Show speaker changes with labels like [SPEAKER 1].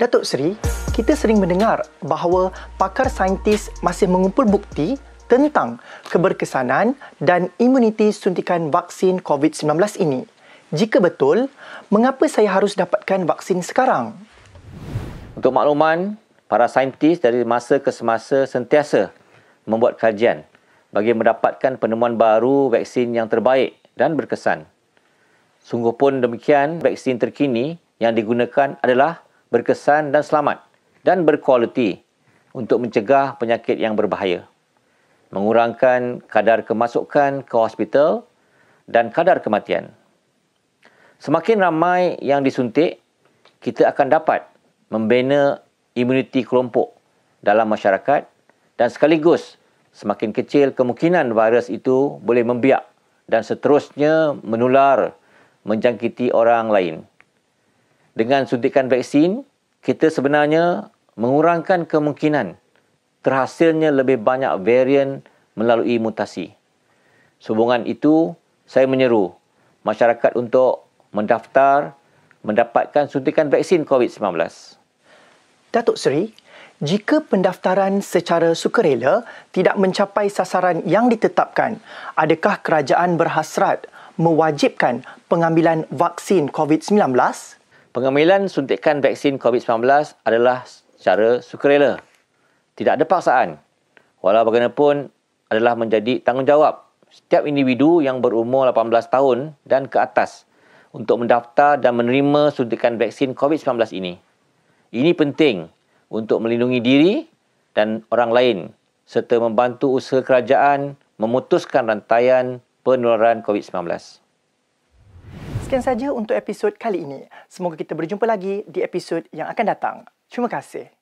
[SPEAKER 1] Datuk Seri, kita sering mendengar bahawa pakar saintis masih mengumpul bukti tentang keberkesanan dan imuniti suntikan vaksin COVID-19 ini. Jika betul, mengapa saya harus dapatkan vaksin sekarang?
[SPEAKER 2] Untuk makluman, para saintis dari masa ke semasa sentiasa membuat kajian bagi mendapatkan penemuan baru vaksin yang terbaik dan berkesan. Sungguh pun demikian, vaksin terkini yang digunakan adalah berkesan dan selamat dan berkualiti untuk mencegah penyakit yang berbahaya. Mengurangkan kadar kemasukan ke hospital dan kadar kematian. Semakin ramai yang disuntik, kita akan dapat membina imuniti kelompok dalam masyarakat dan sekaligus semakin kecil kemungkinan virus itu boleh membiak dan seterusnya menular menjangkiti orang lain dengan suntikan vaksin, kita sebenarnya mengurangkan kemungkinan terhasilnya lebih banyak varian melalui mutasi. Sehubungan itu, saya menyeru masyarakat untuk mendaftar mendapatkan suntikan vaksin COVID-19.
[SPEAKER 1] Datuk Seri, jika pendaftaran secara sukarela tidak mencapai sasaran yang ditetapkan, adakah kerajaan berhasrat mewajibkan pengambilan vaksin
[SPEAKER 2] COVID-19? Pengambilan suntikan vaksin COVID-19 adalah secara sukarela. Tidak ada paksaan. Walau bagaimanapun adalah menjadi tanggungjawab setiap individu yang berumur 18 tahun dan ke atas untuk mendaftar dan menerima suntikan vaksin COVID-19 ini. Ini penting untuk melindungi diri dan orang lain serta membantu usaha kerajaan memutuskan rantaian penularan COVID-19
[SPEAKER 1] sekian saja untuk episod kali ini. Semoga kita berjumpa lagi di episod yang akan datang. Terima kasih.